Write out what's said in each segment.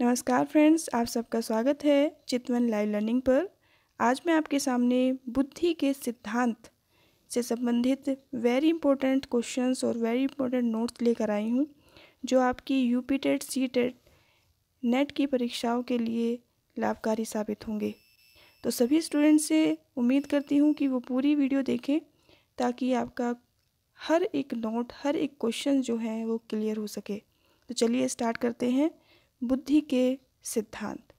नमस्कार फ्रेंड्स आप सबका स्वागत है चितवन लाइव लर्निंग पर आज मैं आपके सामने बुद्धि के सिद्धांत से संबंधित वेरी इंपॉर्टेंट क्वेश्चंस और वेरी इंपॉर्टेंट नोट्स लेकर आई हूँ जो आपकी U P TET C TET NET की परीक्षाओं के लिए लाभकारी साबित होंगे तो सभी स्टूडेंट से उम्मीद करती हूँ कि वो पूरी वीडियो देखें ताकि आपका हर एक नोट हर एक क्वेश्चन जो है वो क्लियर हो सके तो चलिए स्टार्ट करते हैं बुद्धि के सिद्धांत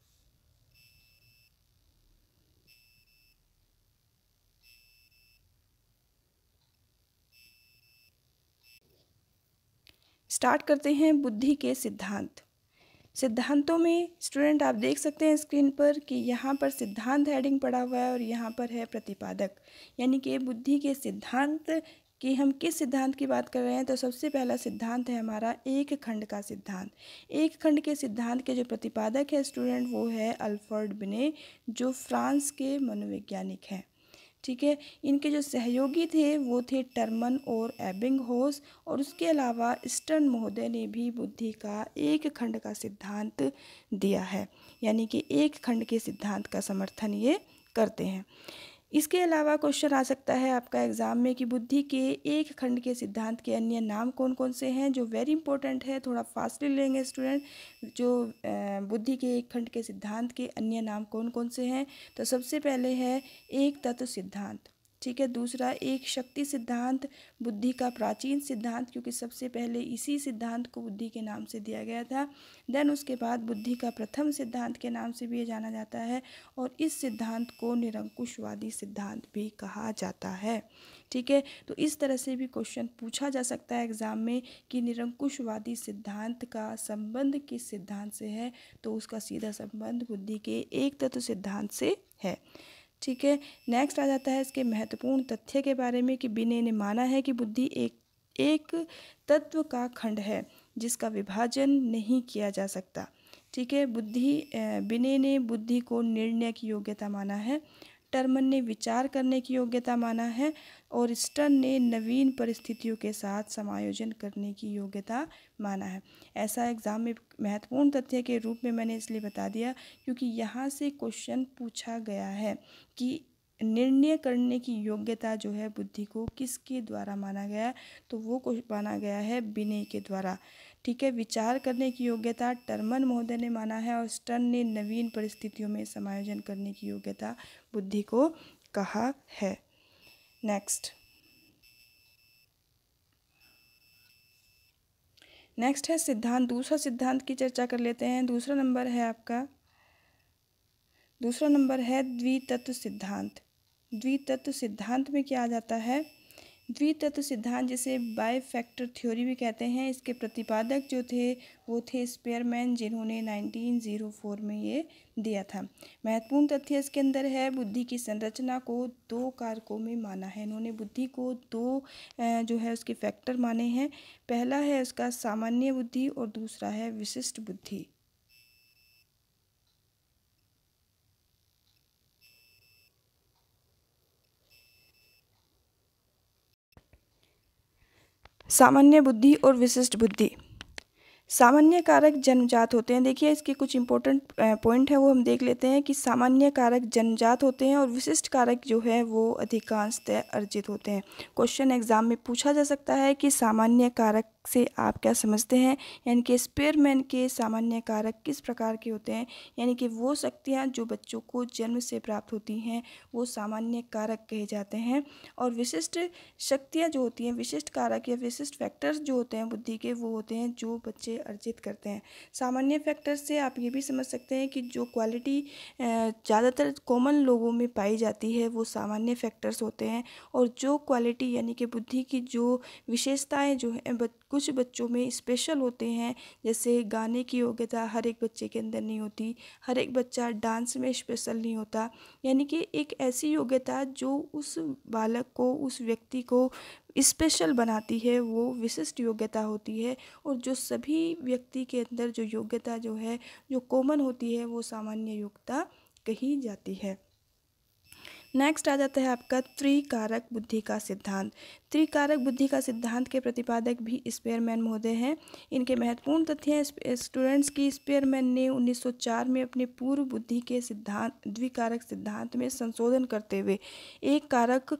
स्टार्ट करते हैं बुद्धि के सिद्धांत सिद्धांतों में स्टूडेंट आप देख सकते हैं स्क्रीन पर कि यहाँ पर सिद्धांत हेडिंग पड़ा हुआ है और यहाँ पर है प्रतिपादक यानी कि बुद्धि के सिद्धांत कि हम किस सिद्धांत की बात कर रहे हैं तो सबसे पहला सिद्धांत है हमारा एक खंड का सिद्धांत एक खंड के सिद्धांत के जो प्रतिपादक है स्टूडेंट वो है अल्फर्ड बिने जो फ्रांस के मनोवैज्ञानिक हैं ठीक है इनके जो सहयोगी थे वो थे टर्मन और एबिंग होस और उसके अलावा स्टर्न महोदय ने भी बुद्धि का एक खंड का सिद्धांत दिया है यानी कि एक खंड के सिद्धांत का समर्थन ये करते हैं इसके अलावा क्वेश्चन आ सकता है आपका एग्ज़ाम में कि बुद्धि के एक खंड के सिद्धांत के अन्य नाम कौन कौन से हैं जो वेरी इंपॉर्टेंट है थोड़ा फास्टली लेंगे स्टूडेंट जो बुद्धि के एक खंड के सिद्धांत के अन्य नाम कौन कौन से हैं तो सबसे पहले है एक तत्व सिद्धांत ठीक है दूसरा एक शक्ति सिद्धांत बुद्धि का प्राचीन सिद्धांत क्योंकि सबसे पहले इसी सिद्धांत को बुद्धि के नाम से दिया गया था देन उसके बाद बुद्धि का प्रथम सिद्धांत के नाम से भी ये जाना जाता है और इस सिद्धांत को निरंकुशवादी सिद्धांत भी कहा जाता है ठीक है तो इस तरह से भी क्वेश्चन पूछा जा सकता है एग्ज़ाम में कि निरंकुशवादी सिद्धांत का संबंध किस सिद्धांत से है तो उसका सीधा संबंध बुद्धि के एक तत्व सिद्धांत से है ठीक है नेक्स्ट आ जाता है इसके महत्वपूर्ण तथ्य के बारे में कि बिने ने माना है कि बुद्धि एक एक तत्व का खंड है जिसका विभाजन नहीं किया जा सकता ठीक है बुद्धि बिने ने बुद्धि को निर्णय की योग्यता माना है टर्मन ने विचार करने की योग्यता माना है और स्टर्न ने नवीन परिस्थितियों के साथ समायोजन करने की योग्यता माना है ऐसा एग्ज़ाम में महत्वपूर्ण तथ्य के रूप में मैंने इसलिए बता दिया क्योंकि यहाँ से क्वेश्चन पूछा गया है कि निर्णय करने की योग्यता जो है बुद्धि को किसके द्वारा माना गया तो वो माना गया है विनय के द्वारा ठीक है विचार करने की योग्यता टर्मन महोदय ने माना है और स्टर्न ने नवीन परिस्थितियों में समायोजन करने की योग्यता बुद्धि को कहा है नेक्स्ट नेक्स्ट है सिद्धांत दूसरा सिद्धांत की चर्चा कर लेते हैं दूसरा नंबर है आपका दूसरा नंबर है द्वितत्व सिद्धांत द्वितत्व सिद्धांत में क्या आ जाता है द्वितत्व सिद्धांत जिसे बाय फैक्टर थ्योरी भी कहते हैं इसके प्रतिपादक जो थे वो थे स्पेयरमैन जिन्होंने 1904 में ये दिया था महत्वपूर्ण तथ्य इसके अंदर है बुद्धि की संरचना को दो कारकों में माना है इन्होंने बुद्धि को दो जो है उसके फैक्टर माने हैं पहला है उसका सामान्य बुद्धि और दूसरा है विशिष्ट बुद्धि सामान्य बुद्धि और विशिष्ट बुद्धि सामान्य कारक जन्मजात होते हैं देखिए इसके कुछ इंपॉर्टेंट पॉइंट है वो हम देख लेते हैं कि सामान्य कारक जन्मजात होते हैं और विशिष्ट कारक जो है वो अधिकांशतः अर्जित होते हैं क्वेश्चन एग्जाम में पूछा जा सकता है कि सामान्य कारक से आप क्या समझते हैं यानी कि स्पेयरमैन के सामान्य कारक किस प्रकार के होते हैं यानी कि वो शक्तियाँ जो बच्चों को जन्म से प्राप्त होती हैं वो सामान्य कारक कहे जाते हैं और विशिष्ट शक्तियाँ जो होती हैं विशिष्ट कारक या विशिष्ट फैक्टर्स जो होते हैं बुद्धि के वो होते हैं जो बच्चे लिए अर्जित करते हैं सामान्य फैक्टर्स से आप ये भी समझ सकते हैं कि जो क्वालिटी ज़्यादातर कॉमन लोगों में पाई जाती है वो सामान्य फैक्टर्स होते हैं और जो क्वालिटी यानी कि बुद्धि की जो विशेषताएँ जो हैं कुछ बच्चों में स्पेशल होते हैं जैसे गाने की योग्यता हर एक बच्चे के अंदर नहीं होती हर एक बच्चा डांस में स्पेशल नहीं होता यानी कि एक ऐसी योग्यता जो उस बालक को उस व्यक्ति को स्पेशल बनाती है वो विशिष्ट योग्यता होती है और जो सभी व्यक्ति के अंदर जो योग्यता जो है जो कॉमन होती है वो सामान्य योग्यता कही जाती है नेक्स्ट आ जाता है आपका त्रिकारक बुद्धि का सिद्धांत त्रिकारक बुद्धि का सिद्धांत के प्रतिपादक भी स्पेयरमैन महोदय हैं इनके महत्वपूर्ण तथ्य हैं स्टूडेंट्स की स्पेयरमैन ने 1904 में अपने पूर्व बुद्धि के सिद्धांत द्विकारक सिद्धांत में संशोधन करते हुए एक कारक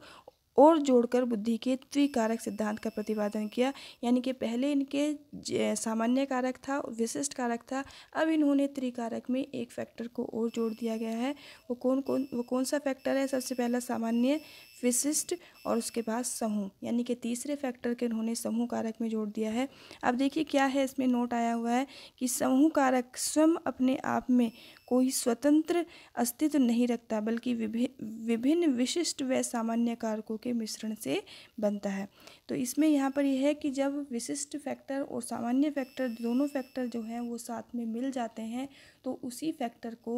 और जोड़कर बुद्धि के त्रिकारक सिद्धांत का प्रतिपादन किया यानी कि पहले इनके सामान्य कारक था विशिष्ट कारक था अब इन्होंने त्रिकारक में एक फैक्टर को और जोड़ दिया गया है वो कौन कौन वो कौन सा फैक्टर है सबसे पहला सामान्य विशिष्ट और उसके बाद समूह यानी कि तीसरे फैक्टर के उन्होंने समूह कारक में जोड़ दिया है अब देखिए क्या है इसमें नोट आया हुआ है कि समूह कारक स्वयं अपने आप में कोई स्वतंत्र अस्तित्व नहीं रखता बल्कि विभिन्न विभिन्न विशिष्ट व सामान्य कारकों के मिश्रण से बनता है तो इसमें यहाँ पर यह है कि जब विशिष्ट फैक्टर और सामान्य फैक्टर दोनों फैक्टर जो हैं वो साथ में मिल जाते हैं तो उसी फैक्टर को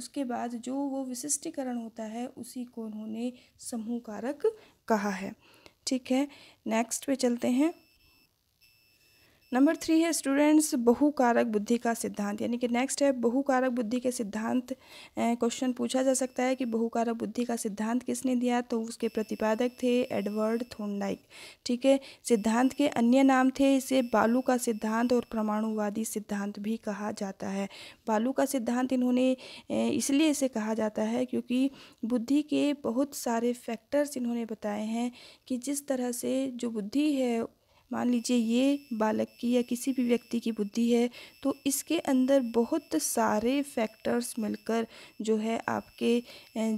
उसके बाद जो वो विशिष्टीकरण होता है उसी को उन्होंने समूह कारक कहा है ठीक है नेक्स्ट पे चलते हैं नंबर थ्री है स्टूडेंट्स बहुकारक बुद्धि का सिद्धांत यानी कि नेक्स्ट है बहुकारक बुद्धि के सिद्धांत क्वेश्चन पूछा जा सकता है कि बहुकारक बुद्धि का सिद्धांत किसने दिया तो उसके प्रतिपादक थे एडवर्ड थोंडाइक ठीक है सिद्धांत के अन्य नाम थे इसे बालू का सिद्धांत और परमाणुवादी सिद्धांत भी कहा जाता है बालू का सिद्धांत इन्होंने इसलिए इसे कहा जाता है क्योंकि बुद्धि के बहुत सारे फैक्टर्स इन्होंने बताए हैं कि जिस तरह से जो बुद्धि है मान लीजिए ये बालक की या किसी भी व्यक्ति की बुद्धि है तो इसके अंदर बहुत सारे फैक्टर्स मिलकर जो है आपके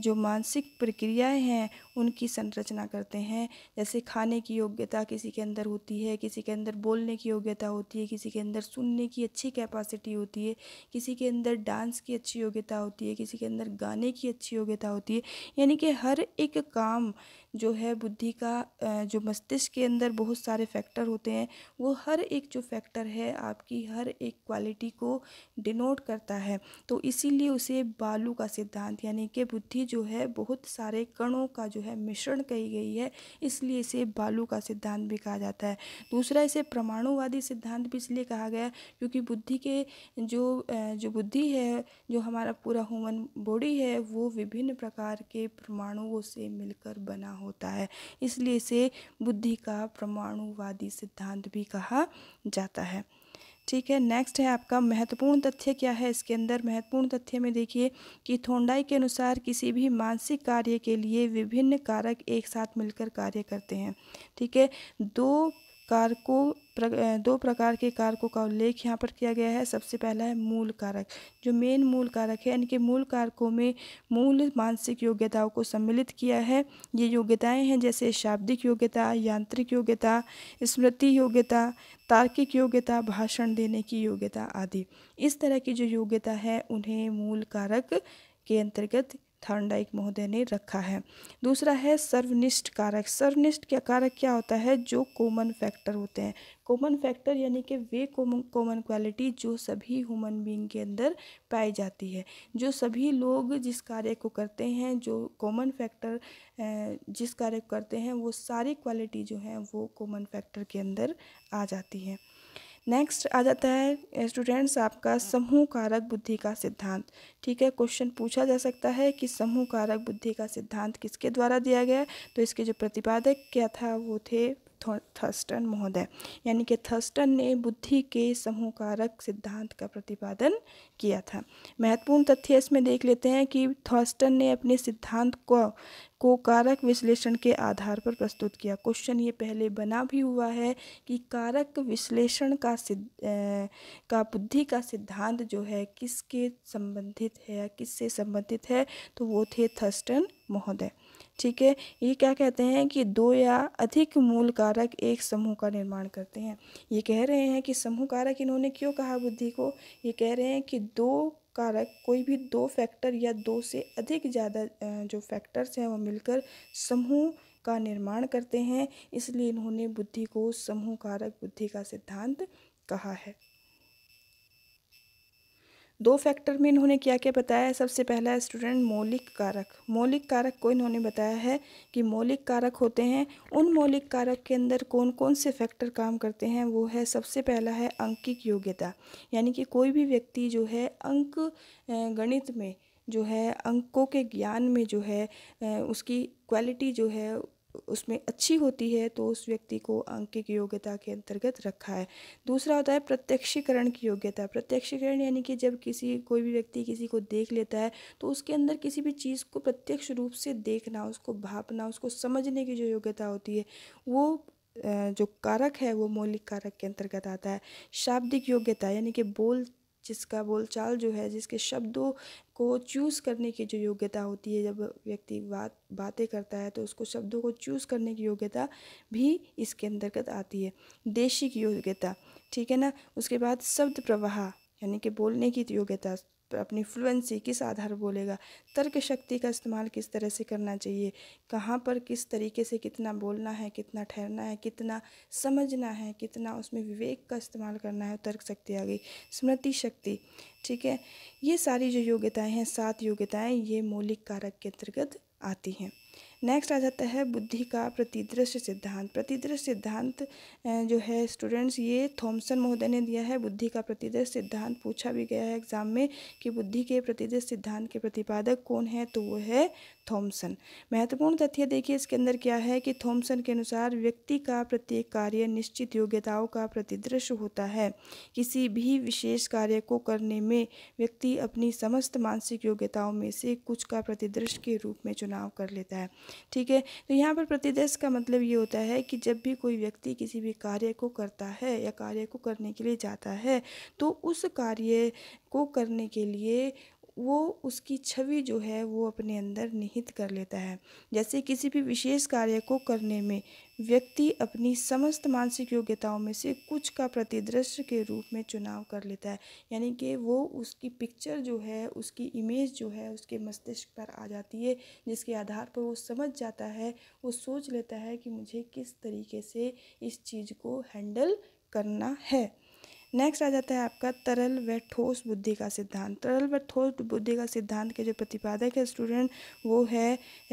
जो मानसिक प्रक्रियाएं हैं उनकी संरचना करते हैं जैसे खाने की योग्यता किसी के अंदर होती है किसी के अंदर बोलने की योग्यता होती है किसी के अंदर सुनने की अच्छी कैपेसिटी होती है किसी के अंदर डांस की अच्छी योग्यता होती है किसी के अंदर गाने की अच्छी योग्यता होती है यानी कि हर एक काम जो है बुद्धि का जो मस्तिष्क के अंदर बहुत सारे फैक्टर होते हैं वो हर एक जो फैक्टर है आपकी हर एक क्वालिटी को डिनोट करता है तो इसीलिए उसे बालू का सिद्धांत यानी कि बुद्धि जो है बहुत सारे कणों का जो है मिश्रण कही गई है इसलिए इसे बालू का सिद्धांत भी कहा जाता है दूसरा इसे परमाणुवादी सिद्धांत भी इसलिए कहा गया क्योंकि बुद्धि के जो जो बुद्धि है जो हमारा पूरा ह्यूमन बॉडी है वो विभिन्न प्रकार के परमाणुओं से मिलकर बना होता है इसलिए इसे बुद्धि का परमाणुवादी सिद्धांत भी कहा जाता है ठीक है नेक्स्ट है आपका महत्वपूर्ण तथ्य क्या है इसके अंदर महत्वपूर्ण तथ्य में देखिए कि थोंडाई के अनुसार किसी भी मानसिक कार्य के लिए विभिन्न कारक एक साथ मिलकर कार्य करते हैं ठीक है दो कारकों दो प्रकार के कारकों का उल्लेख यहाँ पर किया गया है सबसे पहला है मूल कारक जो मेन मूल कारक है इनके मूल कारकों में मूल मानसिक योग्यताओं को सम्मिलित किया है ये योग्यताएं हैं जैसे शाब्दिक योग्यता यांत्रिक योग्यता स्मृति योग्यता तार्किक योग्यता भाषण देने की योग्यता आदि इस तरह की जो योग्यता है उन्हें मूल कारक के अंतर्गत थार्नडाइक महोदय ने रखा है दूसरा है सर्वनिष्ठ कारक सर्वनिष्ठ क्या कारक क्या होता है जो कॉमन फैक्टर होते हैं कॉमन फैक्टर यानी कि वे कॉमन कॉमन क्वालिटी जो सभी ह्यूमन बीइंग के अंदर पाई जाती है जो सभी लोग जिस कार्य को करते हैं जो कॉमन फैक्टर जिस कार्य को करते हैं वो सारी क्वालिटी जो है वो कॉमन फैक्टर के अंदर आ जाती है नेक्स्ट आ जाता है स्टूडेंट्स आपका समूह कारक बुद्धि का सिद्धांत ठीक है क्वेश्चन पूछा जा सकता है कि समूह कारक बुद्धि का सिद्धांत किसके द्वारा दिया गया तो इसके जो प्रतिपादक क्या था वो थे थर्स्टन महोदय यानी कि थर्स्टन ने बुद्धि के समूह कारक सिद्धांत का प्रतिपादन किया था महत्वपूर्ण तथ्य इसमें देख लेते हैं कि थर्स्टन ने अपने सिद्धांत को को कारक विश्लेषण के आधार पर प्रस्तुत किया क्वेश्चन ये पहले बना भी हुआ है कि कारक विश्लेषण का सिद्ध का बुद्धि का सिद्धांत जो है किसके संबंधित है या किससे संबंधित है तो वो थे थर्स्टन महोदय ठीक है ये क्या कहते हैं कि दो या अधिक मूल कारक एक समूह का निर्माण करते हैं ये कह रहे हैं कि समूह कारक इन्होंने क्यों कहा बुद्धि को ये कह रहे हैं कि दो कारक कोई भी दो फैक्टर या दो से अधिक ज़्यादा जो फैक्टर्स हैं वो मिलकर समूह का निर्माण करते हैं इसलिए इन्होंने बुद्धि को समूह कारक बुद्धि का सिद्धांत कहा है दो फैक्टर में इन्होंने क्या क्या बताया है सबसे पहला स्टूडेंट मौलिक कारक मौलिक कारक को इन्होंने बताया है कि मौलिक कारक होते हैं उन मौलिक कारक के अंदर कौन कौन से फैक्टर काम करते हैं वो है सबसे पहला है अंकिक योग्यता यानी कि कोई भी व्यक्ति जो है अंक गणित में जो है अंकों के ज्ञान में जो है उसकी क्वालिटी जो है उसमें अच्छी होती है तो उस व्यक्ति को अंकिक योग्यता के अंतर्गत रखा है दूसरा होता है प्रत्यक्षीकरण की योग्यता प्रत्यक्षीकरण यानी कि जब किसी कोई भी व्यक्ति किसी को देख लेता है तो उसके अंदर किसी भी चीज़ को प्रत्यक्ष रूप से देखना उसको भापना उसको समझने की जो योग्यता होती है वो जो कारक है वो मौलिक कारक के अंतर्गत आता है शाब्दिक योग्यता यानी कि बोल जिसका बोलचाल जो है जिसके शब्दों को चूज़ करने की जो योग्यता होती है जब व्यक्ति बात बातें करता है तो उसको शब्दों को चूज़ करने की योग्यता भी इसके अंतर्गत आती है देशी की योग्यता ठीक है ना उसके बाद शब्द प्रवाह यानी कि बोलने की योग्यता अपनी फ्लुएंसी किस आधार बोलेगा तर्क शक्ति का इस्तेमाल किस तरह से करना चाहिए कहाँ पर किस तरीके से कितना बोलना है कितना ठहरना है कितना समझना है कितना उसमें विवेक का इस्तेमाल करना है तर्क शक्ति आ गई स्मृति शक्ति ठीक है ये सारी जो योग्यताएँ हैं सात योग्यताएँ ये मौलिक कारक के अंतर्गत आती हैं नेक्स्ट आ जाता है बुद्धि का प्रतिदृश्य सिद्धांत प्रतिदृश्य सिद्धांत जो है स्टूडेंट्स ये थॉमसन महोदय ने दिया है बुद्धि का प्रतिदृश्य सिद्धांत पूछा भी गया है एग्जाम में कि बुद्धि के प्रतिदृश्य सिद्धांत के प्रतिपादक कौन है तो वो है थॉमसन महत्वपूर्ण तथ्य देखिए इसके अंदर क्या है कि थॉमसन के अनुसार व्यक्ति का प्रत्येक कार्य निश्चित योग्यताओं का प्रतिदृश्य होता है किसी भी विशेष कार्य को करने में व्यक्ति अपनी समस्त मानसिक योग्यताओं में से कुछ का प्रतिदृश्य के रूप में चुनाव कर लेता है ठीक है तो यहाँ पर प्रतिदेश का मतलब ये होता है कि जब भी कोई व्यक्ति किसी भी कार्य को करता है या कार्य को करने के लिए जाता है तो उस कार्य को करने के लिए वो उसकी छवि जो है वो अपने अंदर निहित कर लेता है जैसे किसी भी विशेष कार्य को करने में व्यक्ति अपनी समस्त मानसिक योग्यताओं में से कुछ का प्रतिदृश्य के रूप में चुनाव कर लेता है यानी कि वो उसकी पिक्चर जो है उसकी इमेज जो है उसके मस्तिष्क पर आ जाती है जिसके आधार पर वो समझ जाता है वो सोच लेता है कि मुझे किस तरीके से इस चीज़ को हैंडल करना है नेक्स्ट आ जाता है आपका तरल व ठोस बुद्धि का सिद्धांत तरल व ठोस बुद्धि का सिद्धांत के जो प्रतिपादक है स्टूडेंट वो है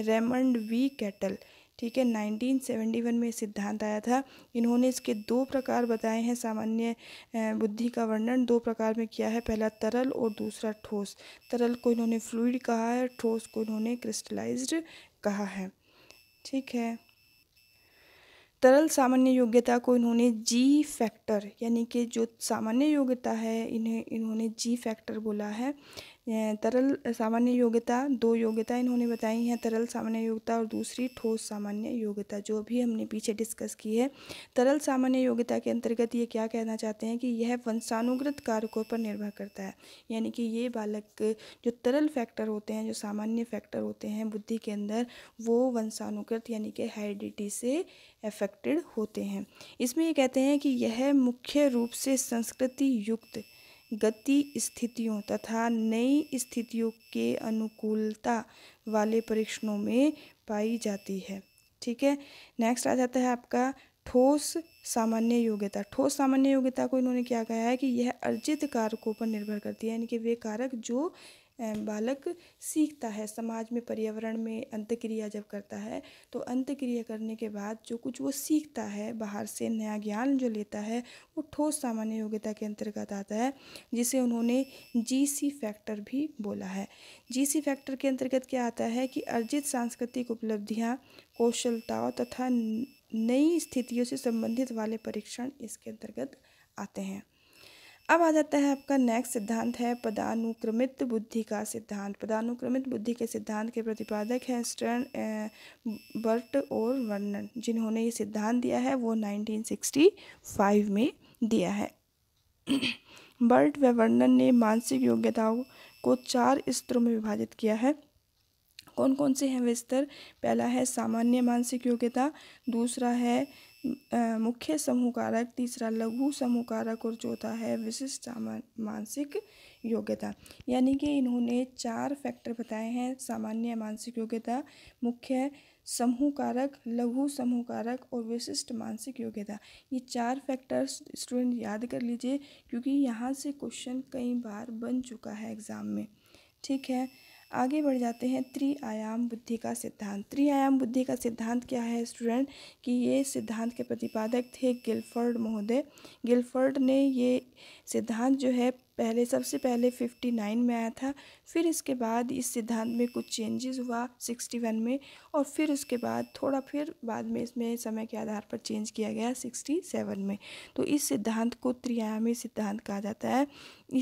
रेमंड वी कैटल ठीक है 1971 में सिद्धांत आया था इन्होंने इसके दो प्रकार बताए हैं सामान्य बुद्धि का वर्णन दो प्रकार में किया है पहला तरल और दूसरा ठोस तरल को इन्होंने फ्लूड कहा है ठोस को इन्होंने क्रिस्टलाइज्ड कहा है ठीक है तरल सामान्य योग्यता को इन्होंने जी फैक्टर यानी कि जो सामान्य योग्यता है इन्हें इन्होंने जी फैक्टर बोला है तरल सामान्य योग्यता दो योग्यता इन्होंने बताई हैं तरल सामान्य योग्यता और दूसरी ठोस सामान्य योग्यता जो भी हमने पीछे डिस्कस की है तरल सामान्य योग्यता के अंतर्गत ये क्या कहना चाहते हैं कि यह वंशानुगृत कारकों पर निर्भर करता है यानी कि ये बालक जो तरल फैक्टर होते हैं जो सामान्य फैक्टर होते हैं बुद्धि के अंदर वो वंशानुकृत यानी कि हाइडिटी से अफेक्टेड होते हैं इसमें ये कहते हैं कि यह मुख्य रूप से संस्कृति युक्त गति स्थितियों तथा नई स्थितियों के अनुकूलता वाले परीक्षणों में पाई जाती है ठीक है नेक्स्ट आ जाता है आपका ठोस सामान्य योग्यता ठोस सामान्य योग्यता को इन्होंने क्या कहा है कि यह अर्जित कारकों पर निर्भर करती है यानी कि वे कारक जो बालक सीखता है समाज में पर्यावरण में अंतक्रिया जब करता है तो अंतक्रिया करने के बाद जो कुछ वो सीखता है बाहर से नया ज्ञान जो लेता है वो ठोस सामान्य योग्यता के अंतर्गत आता है जिसे उन्होंने जी सी फैक्टर भी बोला है जी सी फैक्टर के अंतर्गत क्या आता है कि अर्जित सांस्कृतिक उपलब्धियाँ कौशलताओं तथा नई स्थितियों से संबंधित वाले परीक्षण इसके अंतर्गत आते हैं अब आ जाता है आपका नेक्स्ट सिद्धांत है पदानुक्रमित बुद्धि का सिद्धांत पदानुक्रमित बुद्धि के सिद्धांत के प्रतिपादक हैं स्टर्न बर्ट और वर्नन जिन्होंने ये सिद्धांत दिया है वो 1965 में दिया है बर्ट व वर्नन ने मानसिक योग्यताओं को चार स्तरों में विभाजित किया है कौन कौन से हैं वे स्तर पहला है सामान्य मानसिक योग्यता दूसरा है मुख्य समूह कारक तीसरा लघु समूह कारक और चौथा है विशिष्ट मानसिक योग्यता यानी कि इन्होंने चार फैक्टर बताए हैं सामान्य मानसिक योग्यता मुख्य समूह कारक लघु समूह कारक और विशिष्ट मानसिक योग्यता ये चार फैक्टर्स स्टूडेंट याद कर लीजिए क्योंकि यहाँ से क्वेश्चन कई बार बन चुका है एग्ज़ाम में ठीक है आगे बढ़ जाते हैं त्रिआयाम बुद्धि का सिद्धांत त्रिआयाम बुद्धि का सिद्धांत क्या है स्टूडेंट कि ये सिद्धांत के प्रतिपादक थे गिलफर्ड महोदय गिलफर्ड ने ये सिद्धांत जो है पहले सबसे पहले फिफ्टी नाइन में आया था फिर इसके बाद इस सिद्धांत में कुछ चेंजेस हुआ सिक्सटी वन में और फिर उसके बाद थोड़ा फिर बाद में इसमें समय के आधार पर चेंज किया गया सिक्सटी सेवन में तो इस सिद्धांत को त्रियायामी सिद्धांत कहा जाता है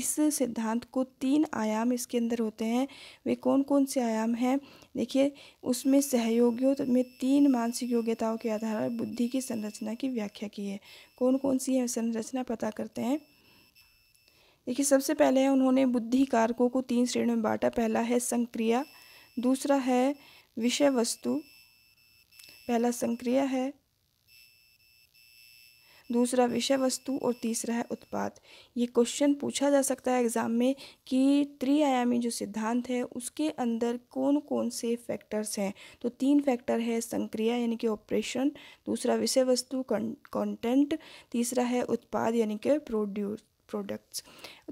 इस सिद्धांत को तीन आयाम इसके अंदर होते हैं वे कौन कौन से आयाम हैं देखिए उसमें सहयोगियों तो में तीन मानसिक योग्यताओं के आधार पर बुद्धि की संरचना की व्याख्या की है कौन कौन सी है संरचना पता करते हैं देखिए सबसे पहले उन्होंने बुद्धि कारकों को तीन श्रेणियों में बांटा पहला है संक्रिया दूसरा है विषय वस्तु पहला संक्रिया है दूसरा विषय वस्तु और तीसरा है उत्पाद ये क्वेश्चन पूछा जा सकता है एग्ज़ाम में कि त्रिआयामी जो सिद्धांत है उसके अंदर कौन कौन से फैक्टर्स हैं तो तीन फैक्टर है संक्रिया यानी कि ऑपरेशन दूसरा विषय वस्तु कंटेंट तीसरा है उत्पाद यानी कि प्रोड्यूस प्रोडक्ट्स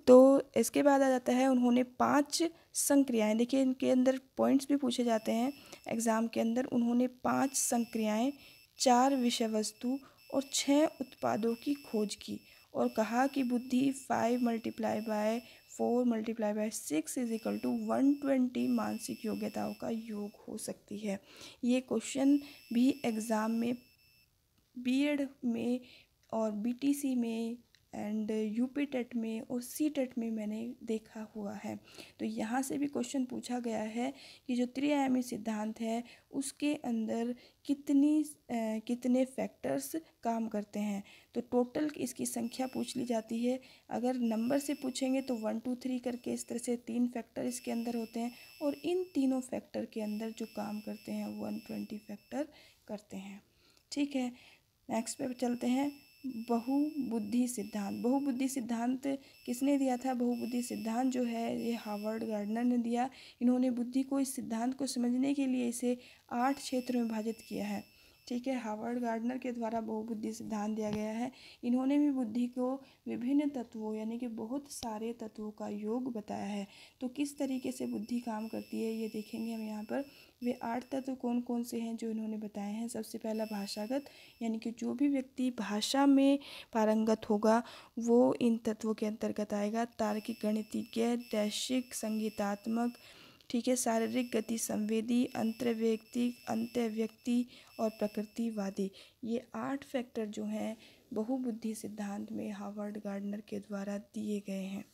तो इसके बाद आ जाता है उन्होंने पांच संक्रियाएं देखिए इनके अंदर पॉइंट्स भी पूछे जाते हैं एग्ज़ाम के अंदर उन्होंने पांच संक्रियाएं चार विषय वस्तु और छः उत्पादों की खोज की और कहा कि बुद्धि five multiply by four multiply by six is equal to one twenty मानसिक योग्यताओं का योग हो सकती है ये क्वेश्चन भी एग्ज़ाम में बीएड में और बीटीसी में एंड यूपी टेट में और सी टेट में मैंने देखा हुआ है तो यहाँ से भी क्वेश्चन पूछा गया है कि जो त्रिआयामी सिद्धांत है उसके अंदर कितनी आ, कितने फैक्टर्स काम करते हैं तो टोटल इसकी संख्या पूछ ली जाती है अगर नंबर से पूछेंगे तो वन टू थ्री करके इस तरह से तीन फैक्टर इसके अंदर होते हैं और इन तीनों फैक्टर के अंदर जो काम करते हैं वन ट्वेंटी फैक्टर करते हैं ठीक है नेक्स्ट पे चलते हैं बहुबुद्धि सिद्धांत बहुबुद्धि सिद्धांत किसने दिया था बहुबुद्धि सिद्धांत जो है ये हार्वर्ड गार्डनर ने दिया इन्होंने बुद्धि को इस सिद्धांत को समझने के लिए इसे आठ क्षेत्र में विभाजित किया है ठीक है हावर्ड गार्डनर के द्वारा बहुबुद्धि सिद्धांत दिया गया है इन्होंने भी बुद्धि को विभिन्न तत्वों यानी कि बहुत सारे तत्वों का योग बताया है तो किस तरीके से बुद्धि काम करती है ये देखेंगे हम यहाँ पर वे आठ तत्व कौन कौन से हैं जो इन्होंने बताए हैं सबसे पहला भाषागत यानी कि जो भी व्यक्ति भाषा में पारंगत होगा वो इन तत्वों के अंतर्गत आएगा तार्किक गणितज्ञ दैशिक संगीतात्मक ठीक है शारीरिक गति संवेदी अंतर्व्यक्ति अंत्यव्यक्ति और प्रकृतिवादी ये आठ फैक्टर जो हैं बहुबुद्धि सिद्धांत में हावर्ड गार्डनर के द्वारा दिए गए हैं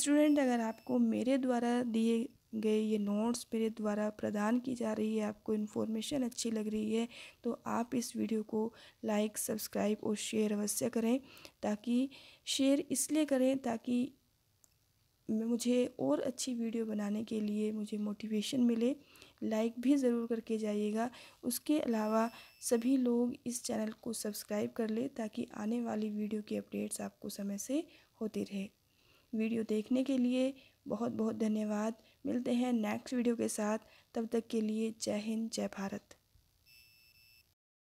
स्टूडेंट अगर आपको मेरे द्वारा दिए गए ये नोट्स मेरे द्वारा प्रदान की जा रही है आपको इन्फॉर्मेशन अच्छी लग रही है तो आप इस वीडियो को लाइक सब्सक्राइब और शेयर अवश्य करें ताकि शेयर इसलिए करें ताकि मुझे और अच्छी वीडियो बनाने के लिए मुझे मोटिवेशन मिले लाइक भी ज़रूर करके जाइएगा उसके अलावा सभी लोग इस चैनल को सब्सक्राइब कर ले ताकि आने वाली वीडियो की अपडेट्स आपको समय से होते रहे वीडियो देखने के लिए बहुत बहुत धन्यवाद मिलते हैं नेक्स्ट वीडियो के साथ तब तक के लिए जय हिंद जय भारत